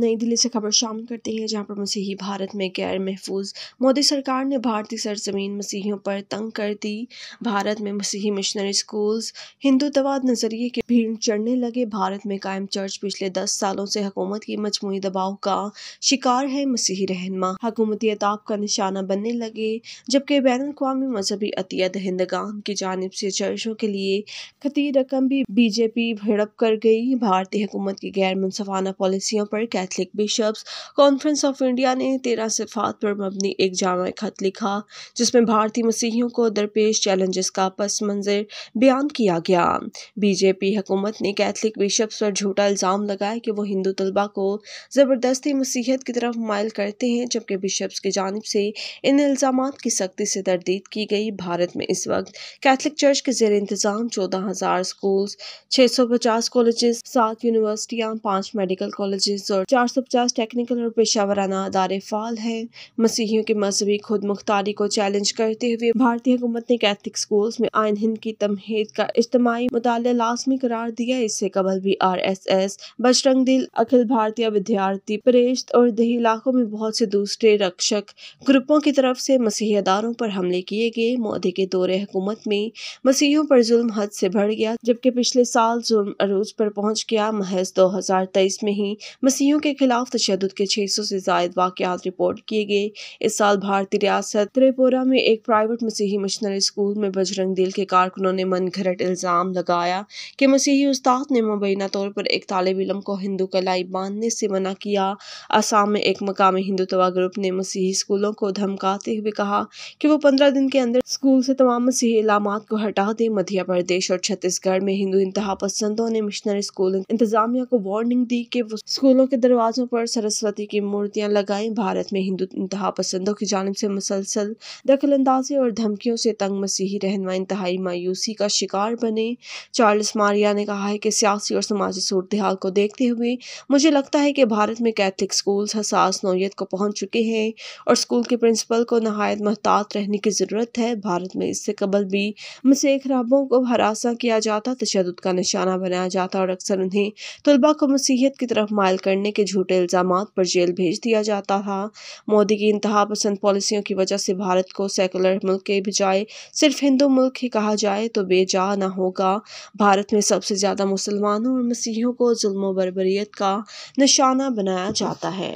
نئی دلی سے خبر شامل کرتے ہیں جہاں پر مسیحی بھارت میں غیر محفوظ مودی سرکار نے بھارتی سرزمین مسیحیوں پر تنگ کر دی بھارت میں مسیحی مشنری اسکولس ہندوتواد نظریے چڑھنے لگے بھارت میں قائم چرچ پچھلے دس سالوں سے حکومت کی مجموعی دباؤ کا شکار ہے مسیحی رہنما حکومتی اعداب کا نشانہ بننے لگے جبکہ بین الاقوامی مذہبی عطیہ دہندگان کی جانب سے چرچوں کے لیے خطیر رقم بھی بی جے پی بھڑپ کر گئی بھارتی حکومت کی غیر منصفانہ پالیسیوں پر Catholic bishops conference of India نے تیرہ صفات پر مبنی ایک جامع خط لکھا جس میں بھارتی مسیحیوں کو درپیش چیلنجز کا پس منظر بیان کیا گیا بی جے پی حکومت نے کیتھلک بیشپس پر جھوٹا الزام لگایا کہ وہ ہندو طلبہ کو زبردستی مسیحیت کی طرف مائل کرتے ہیں جبکہ بیشپس کی جانب سے ان الزامات کی سختی سے تردید کی گئی بھارت میں اس وقت کیتھلک چرچ کے زیر انتظام چودہ ہزار اسکولس چھ سو پچاس کالجز سات یونیورسٹیاں پانچ میڈیکل کالجز اور چار سو پچاس ٹیکنیکل اور پیشہ ورانہ ادارے فعال ہیں مسیحیوں کے مذہبی خود مختاری کو چیلنج کرتے ہوئے بھارتی حکومت نے سکولز میں آئین ہند کی تمہید کا اجتماعی مطالعہ لازمی قرار دیا اس سے قبل بھی آر ایس ایس بجرنگ دل اکھل اخلتی پریشت اور دیہی علاقوں میں بہت سے دوسرے رکشک گروپوں کی طرف سے مسیحی اداروں پر حملے کیے گئے مودی کے دور حکومت میں مسیحیوں پر ظلم حد سے بڑھ گیا جبکہ پچھلے سال ظلم عروج پر پہنچ گیا محض دو ہزار تیئیس میں ہی مسیحیوں کے خلاف تشدد کے چھ سو سے زائد واقعات رپورٹ کیے گئے اس سال بھارتی ریاست تریپورہ میں ایک مسیحی مشنری اسکول میں بجرنگ دل کے کارکنوں نے من گھرٹ الزام لگایا کہ مسیحی استاد نے مبینہ طور پر ایک طالب علم کو ہندو کلائی باندھنے سے منع کیا آسام میں ایک مقامی ہندو توا گروپ نے مسیحی اسکولوں کو دھمکاتے ہوئے کہا کہ وہ پندرہ دن کے اندر اسکول سے تمام مسیحی علامات کو ہٹا دے مدھیہ پردیش اور چھتیس گڑھ میں ہندو انتہا پسندوں نے مشنری انتظامیہ کو وارننگ دی کہ وہ اسکولوں کے درمیان دروازوں پر سرسوتی کی مورتیاں لگائیں بھارت میں ہندو انتہا پسندوں کی جانب سے مسلسل دخل اندازی اور دھمکیوں سے تنگ مسیحی رہنما انتہائی مایوسی کا شکار بنے چارلس ماریا نے کہا ہے کہ سیاسی اور سماجی صورتحال کو دیکھتے ہوئے مجھے لگتا ہے کہ بھارت میں کیتھلک سکولز حساس نوعیت کو پہنچ چکے ہیں اور سکول کے پرنسپل کو نہایت محتاط رہنے کی ضرورت ہے بھارت میں اس سے قبل بھی مسیح رابوں کو ہراساں کیا جاتا تشدد کا نشانہ بنایا جاتا اور اکثر انہیں طلبہ کو مسیحیت کی طرف مائل کرنے کے کے جھوٹے الزامات پر جیل بھیج دیا جاتا تھا مودی کی انتہا پسند پالیسیوں کی وجہ سے بھارت کو سیکولر ملک کے بجائے صرف ہندو ملک ہی کہا جائے تو بے جا نہ ہوگا بھارت میں سب سے زیادہ مسلمانوں اور مسیحوں کو ظلم و بربریت کا نشانہ بنایا جاتا ہے